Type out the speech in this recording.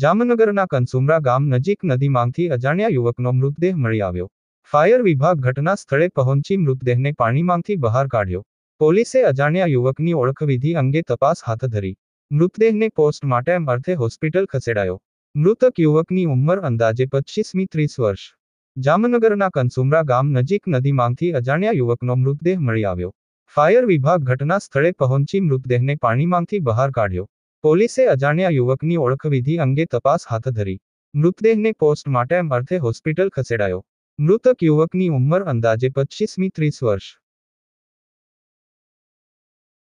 जामनगरના કન્સુમરા ગામ નજીક નદી માંથી અજાણ્યા યુવકનો મૃતદેહ મળી આવ્યો ફાયર વિભાગ ઘટના સ્થળે પહોંચી મૃતદેહને પાણીમાંથી બહાર કાઢ્યો પોલીસે અજાણ્યા યુવકની ઓળખ વિધી અંગે તપાસ હાથ ધરી મૃતદેહને પોસ્ટમોર્ટમ અર્ધે હોસ્પિટલ ખસેડાયો મૃતક યુવકની ઉંમર અંદાજે 25 થી 30 વર્ષ જામનગરના કન્સુમરા ગામ નજીક નદી માંથી અજાણ્યા યુવકનો મૃતદેહ મળી આવ્યો ફાયર વિભાગ ઘટના સ્થળે પહોંચી મૃતદેહને પાણીમાંથી બહાર કાઢ્યો પોલીસે અજાણ્યા યુવકની ઓળખવિધિ અંગે તપાસ હાથ ધરી મૃતદેહને પોસ્ટમોર્ટમ અર્થે હોસ્પિટલ ખસેડાયો મૃતક યુવકની ઉંમર અંદાજે પચીસમી ત્રીસ વર્ષ